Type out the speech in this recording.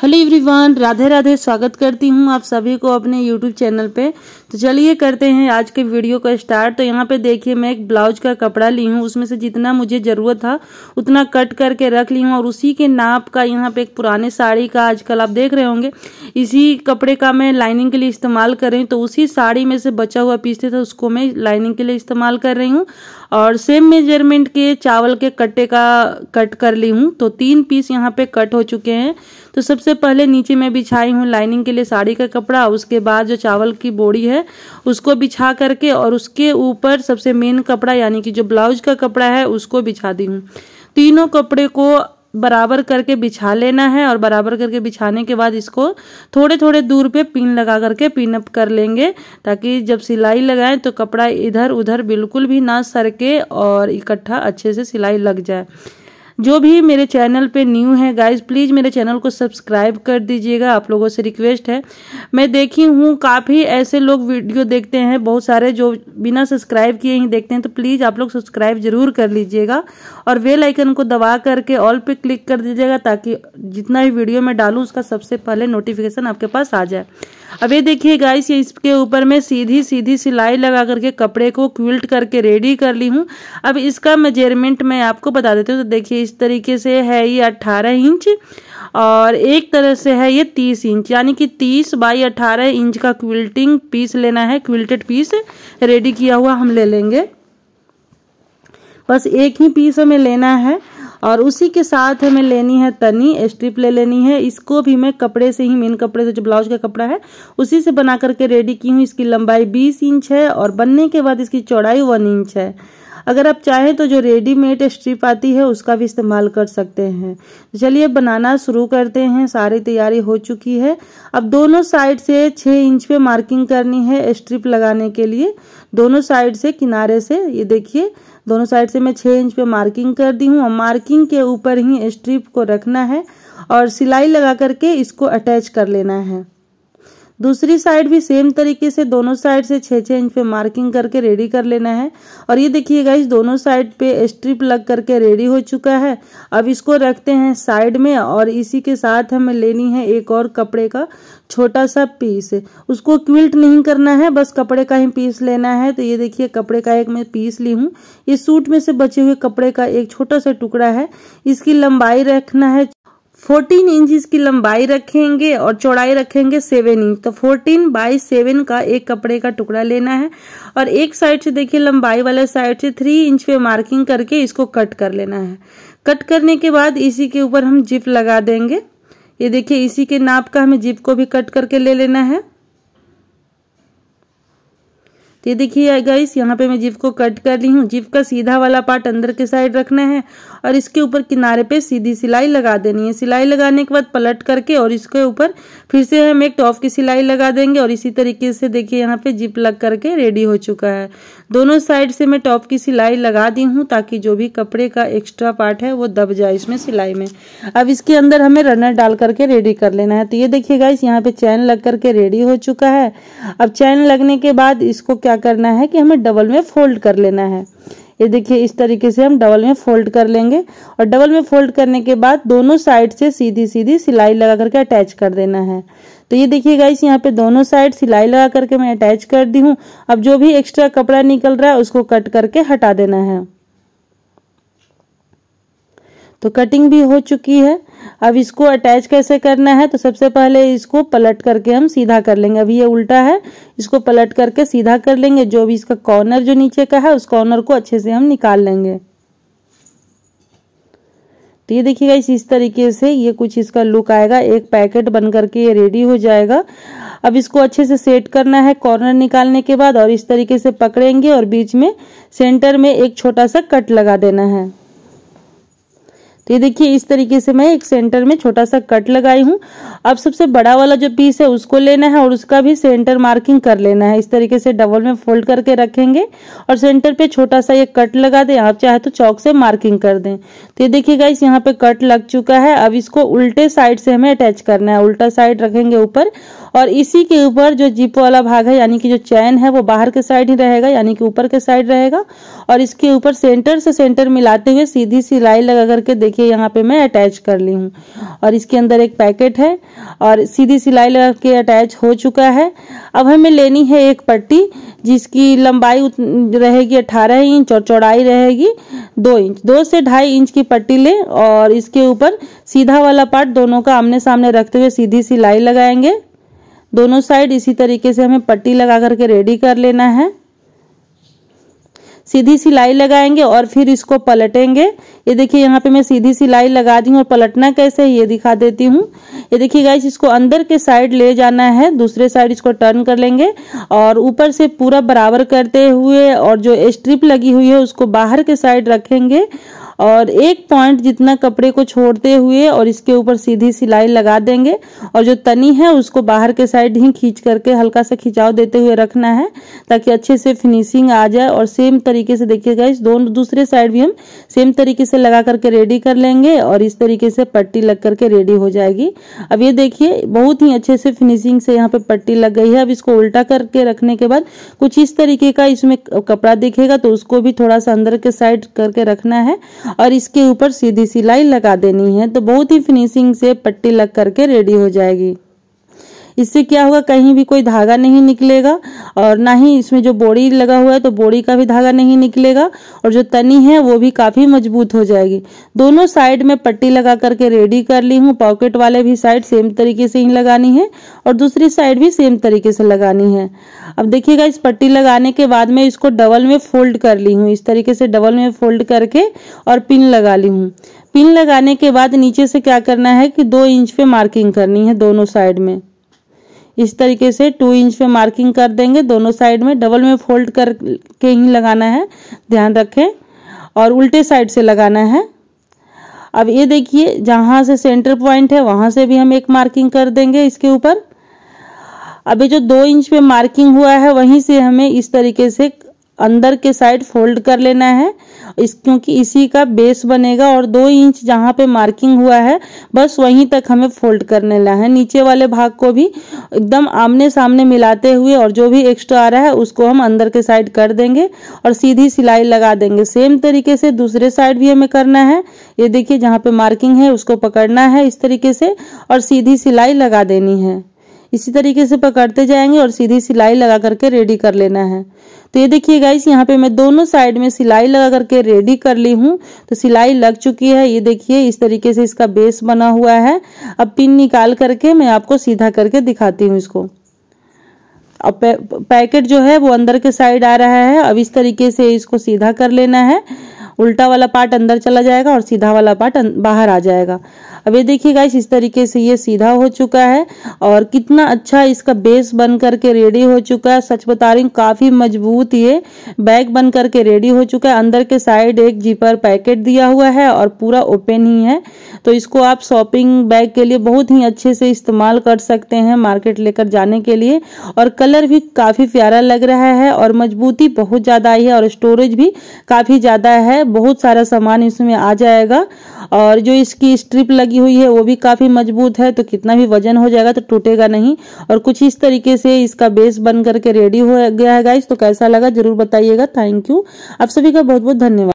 hello everyone Radhe Radhe स्वागत करती हूँ आप सभी को अपने यूट्यूब चैनल पे तो चलिए करते हैं आज के वीडियो का स्टार्ट तो यहाँ पे देखिए मैं एक ब्लाउज का कपड़ा ली हूँ उसमें से जितना मुझे ज़रूरत था उतना कट करके रख ली हूँ और उसी के नाप का यहाँ पे एक पुराने साड़ी का आजकल आप देख रहे होंगे इसी कपड़े का मैं लाइनिंग के लिए इस्तेमाल कर रही हूँ तो उसी साड़ी में से बचा हुआ पीसते थे उसको मैं लाइनिंग के लिए इस्तेमाल कर रही हूँ और सेम मेजरमेंट के चावल के कट्टे का कट कर ली हूँ तो तीन पीस यहाँ पे कट हो चुके हैं तो सबसे सबसे पहले नीचे मैं बिछाई हूँ लाइनिंग के लिए साड़ी का कपड़ा उसके बाद जो चावल की बोड़ी है उसको बिछा करके और उसके ऊपर सबसे मेन कपड़ा यानी कि जो ब्लाउज का कपड़ा है उसको बिछा दी हूँ तीनों कपड़े को बराबर करके बिछा लेना है और बराबर करके बिछाने के बाद इसको थोड़े थोड़े दूर पे पिन लगा करके पिन अप कर लेंगे ताकि जब सिलाई लगाएं तो कपड़ा इधर उधर बिल्कुल भी ना सरके और इकट्ठा अच्छे से सिलाई लग जाए जो भी मेरे चैनल पे न्यू है गाइज प्लीज़ मेरे चैनल को सब्सक्राइब कर दीजिएगा आप लोगों से रिक्वेस्ट है मैं देखी हूँ काफ़ी ऐसे लोग वीडियो देखते हैं बहुत सारे जो बिना सब्सक्राइब किए ही देखते हैं तो प्लीज़ आप लोग सब्सक्राइब ज़रूर कर लीजिएगा और वेल आइकन को दबा करके ऑल पे क्लिक कर दीजिएगा ताकि जितना भी वीडियो मैं डालूँ उसका सबसे पहले नोटिफिकेशन आपके पास आ जाए अब ये देखिए गाइस ये इसके ऊपर मैं सीधी सीधी सिलाई लगा करके कपड़े को क्विल्ट करके रेडी कर ली हूँ अब इसका मेजरमेंट मैं आपको बता देती हूँ तो देखिए इस तरीके से है ये 18 इंच और एक तरह से है ये 30 इंच यानी कि 30 बाई 18 इंच का क्विल्टिंग पीस लेना है क्विल्टेड पीस रेडी किया हुआ हम ले लेंगे बस एक ही पीस हमें लेना है और उसी के साथ हमें लेनी है तनी स्ट्रिप ले लेनी है इसको भी मैं कपड़े से ही मेन कपड़े से जो ब्लाउज का कपड़ा है उसी से बना करके रेडी की हूँ इसकी लंबाई बीस इंच है और बनने के बाद इसकी चौड़ाई वन इंच है अगर आप चाहें तो जो रेडीमेड स्ट्रिप आती है उसका भी इस्तेमाल कर सकते हैं चलिए बनाना शुरू करते हैं सारी तैयारी हो चुकी है अब दोनों साइड से छः इंच पे मार्किंग करनी है स्ट्रिप लगाने के लिए दोनों साइड से किनारे से ये देखिए दोनों साइड से मैं छः इंच पे मार्किंग कर दी हूँ और मार्किंग के ऊपर ही स्ट्रिप को रखना है और सिलाई लगा करके इसको अटैच कर लेना है दूसरी साइड भी सेम तरीके से दोनों साइड से छः छः इंच पे मार्किंग करके रेडी कर लेना है और ये देखिएगा इस दोनों साइड पे स्ट्रिप लग करके रेडी हो चुका है अब इसको रखते हैं साइड में और इसी के साथ हमें लेनी है एक और कपड़े का छोटा सा पीस उसको क्विल्ट नहीं करना है बस कपड़े का ही पीस लेना है तो ये देखिए कपड़े का एक मैं पीस ली हूँ ये सूट में से बचे हुए कपड़े का एक छोटा सा टुकड़ा है इसकी लंबाई रखना है फोर्टीन इंच इसकी लंबाई रखेंगे और चौड़ाई रखेंगे सेवन इंच तो फोर्टीन बाई सेवन का एक कपड़े का टुकड़ा लेना है और एक साइड से देखिए लंबाई वाले साइड से थ्री इंच पे मार्किंग करके इसको कट कर लेना है कट करने के बाद इसी के ऊपर हम जिप लगा देंगे ये देखिए इसी के नाप का हमें जिप को भी कट करके ले लेना है तो ये देखिए गाइस यहाँ पे मैं जीव को कट कर ली हूँ जीव का सीधा वाला पार्ट अंदर के साइड रखना है और इसके ऊपर किनारे पे सीधी सिलाई लगा देनी है सिलाई लगाने के बाद पलट करके और इसके ऊपर फिर से हम एक टॉप की सिलाई लगा देंगे और इसी तरीके से देखिए यहाँ पे जीप लग करके रेडी हो चुका है दोनों साइड से मैं टॉप की सिलाई लगा दी हूँ ताकि जो भी कपड़े का एक्स्ट्रा पार्ट है वो दब जाए इसमें सिलाई में अब इसके अंदर हमें रनर डाल करके रेडी कर लेना है तो ये देखिए गाइस यहाँ पे चैन लग करके रेडी हो चुका है अब चैन लगने के बाद इसको क्या क्या करना है कि हमें डबल में फोल्ड कर लेना है ये देखिए इस तरीके से हम डबल में फोल्ड कर लेंगे और डबल में फोल्ड करने के बाद दोनों साइड से सीधी सीधी सिलाई लगा करके अटैच कर देना है तो ये देखिए गाइस यहाँ पे दोनों साइड सिलाई लगा करके मैं अटैच कर दी हूँ अब जो भी एक्स्ट्रा कपड़ा निकल रहा है उसको कट करके हटा देना है तो कटिंग भी हो चुकी है अब इसको अटैच कैसे करना है तो सबसे पहले इसको पलट करके हम सीधा कर लेंगे अभी ये उल्टा है इसको पलट करके सीधा कर लेंगे जो भी इसका कॉर्नर जो नीचे का है उस कॉर्नर को अच्छे से हम निकाल लेंगे तो ये देखिएगा इस इस तरीके से ये कुछ इसका लुक आएगा एक पैकेट बन करके ये रेडी हो जाएगा अब इसको अच्छे से सेट करना है कॉर्नर निकालने के बाद और इस तरीके से पकड़ेंगे और बीच में सेंटर में एक छोटा सा कट लगा देना है तो ये देखिए इस तरीके से मैं एक सेंटर में छोटा सा कट लगाई हूँ अब सबसे बड़ा वाला जो पीस है उसको लेना है और उसका भी सेंटर मार्किंग कर लेना है इस तरीके से डबल में फोल्ड करके रखेंगे और सेंटर पे छोटा सा ये कट लगा दें आप चाहे तो चौक से मार्किंग कर दें तो ये देखिए गाइस यहाँ पे कट लग चुका है अब इसको उल्टे साइड से हमें अटैच करना है उल्टा साइड रखेंगे ऊपर और इसी के ऊपर जो जिप वाला भाग है यानी कि जो चैन है वो बाहर के साइड ही रहेगा यानी कि ऊपर के साइड रहेगा और इसके ऊपर सेंटर से सेंटर मिलाते हुए सीधी सिलाई लगा करके देखिए यहाँ पे मैं अटैच कर ली हूँ और इसके अंदर एक पैकेट है और सीधी सिलाई लगा के अटैच हो चुका है अब हमें लेनी है एक पट्टी जिसकी लंबाई रहेगी अठारह इंच और चौड़ाई रहेगी दो इंच दो से ढाई इंच की पट्टी लें और इसके ऊपर सीधा वाला पार्ट दोनों का आमने सामने रखते हुए सीधी सिलाई लगाएंगे दोनों साइड इसी तरीके से हमें पट्टी लगा करके रेडी कर लेना है सीधी सिलाई लगाएंगे और फिर इसको पलटेंगे ये देखिए यहाँ पे मैं सीधी सिलाई लगा दी हूँ और पलटना कैसे है ये दिखा देती हूँ ये देखिए गाइस इसको अंदर के साइड ले जाना है दूसरे साइड इसको टर्न कर लेंगे और ऊपर से पूरा बराबर करते हुए और जो स्ट्रिप लगी हुई है उसको बाहर के साइड रखेंगे और एक पॉइंट जितना कपड़े को छोड़ते हुए और इसके ऊपर सीधी सिलाई लगा देंगे और जो तनी है उसको बाहर के साइड ही खींच करके हल्का सा खिंचाव देते हुए रखना है ताकि अच्छे से फिनिशिंग आ जाए और सेम तरीके से देखिएगा इस दोनों दूसरे साइड भी हम सेम तरीके से लगा करके रेडी कर लेंगे और इस तरीके से पट्टी लग करके रेडी हो जाएगी अब ये देखिए बहुत ही अच्छे से फिनिशिंग से यहाँ पे पट्टी लग गई है अब इसको उल्टा करके रखने के बाद कुछ इस तरीके का इसमें कपड़ा देखेगा तो उसको भी थोड़ा सा अंदर के साइड करके रखना है और इसके ऊपर सीधी सिलाई लगा देनी है तो बहुत ही फिनिशिंग से पट्टी लग करके रेडी हो जाएगी इससे क्या होगा कहीं भी कोई धागा नहीं निकलेगा और ना ही इसमें जो बोड़ी लगा हुआ है तो बोड़ी का भी धागा नहीं निकलेगा और जो तनी है वो भी काफ़ी मजबूत हो जाएगी दोनों साइड में पट्टी लगा करके रेडी कर ली हूँ पॉकेट वाले भी साइड सेम तरीके से ही लगानी है और दूसरी साइड भी सेम तरीके से लगानी है अब देखिएगा इस पट्टी लगाने के बाद में इसको डबल में फोल्ड कर ली हूँ इस तरीके से डबल में फोल्ड करके और पिन लगा ली हूँ पिन लगाने के बाद नीचे से क्या करना है कि दो इंच पे मार्किंग करनी है दोनों साइड में इस तरीके से टू इंच पे मार्किंग कर देंगे दोनों साइड में डबल में फोल्ड करके ही लगाना है ध्यान रखें और उल्टे साइड से लगाना है अब ये देखिए जहाँ से सेंटर पॉइंट है वहाँ से भी हम एक मार्किंग कर देंगे इसके ऊपर अभी जो दो इंच पे मार्किंग हुआ है वहीं से हमें इस तरीके से अंदर के साइड फोल्ड कर लेना है इस क्योंकि इसी का बेस बनेगा और दो इंच जहाँ पे मार्किंग हुआ है बस वहीं तक हमें फोल्ड कर लेना है नीचे वाले भाग को भी एकदम आमने सामने मिलाते हुए और जो भी एक्स्ट्रा आ रहा है उसको हम अंदर के साइड कर देंगे और सीधी सिलाई लगा देंगे सेम तरीके से दूसरे साइड भी हमें करना है ये देखिए जहाँ पे मार्किंग है उसको पकड़ना है इस तरीके से और सीधी सिलाई लगा देनी है इसी तरीके से पकड़ते जाएंगे और सीधी सिलाई लगा करके रेडी कर लेना है तो ये देखिए गाइस यहाँ पे मैं दोनों साइड में सिलाई लगा करके रेडी कर ली हूँ तो सिलाई लग चुकी है ये देखिए इस तरीके से इसका बेस बना हुआ है अब पिन निकाल करके मैं आपको सीधा करके दिखाती हूँ इसको अब पैकेट जो है वो अंदर के साइड आ रहा है अब इस तरीके से इसको सीधा कर लेना है उल्टा वाला पार्ट अंदर चला जाएगा और सीधा वाला पार्ट अं, बाहर आ जाएगा अब ये देखिए गाइस इस तरीके से ये सीधा हो चुका है और कितना अच्छा इसका बेस बन करके रेडी हो चुका है सच बता रही हूँ काफ़ी मजबूत ये बैग बन करके रेडी हो चुका है अंदर के साइड एक जीपर पैकेट दिया हुआ है और पूरा ओपन ही है तो इसको आप शॉपिंग बैग के लिए बहुत ही अच्छे से इस्तेमाल कर सकते हैं मार्केट लेकर जाने के लिए और कलर भी काफ़ी प्यारा लग रहा है और मजबूती बहुत ज़्यादा आई है और स्टोरेज भी काफ़ी ज़्यादा है बहुत सारा सामान इसमें आ जाएगा और जो इसकी स्ट्रिप लगी लगी हुई है वो भी काफ़ी मजबूत है तो कितना भी वजन हो जाएगा तो टूटेगा नहीं और कुछ इस तरीके से इसका बेस बन करके रेडी हो गया है गाइस तो कैसा लगा जरूर बताइएगा थैंक यू आप सभी का बहुत बहुत धन्यवाद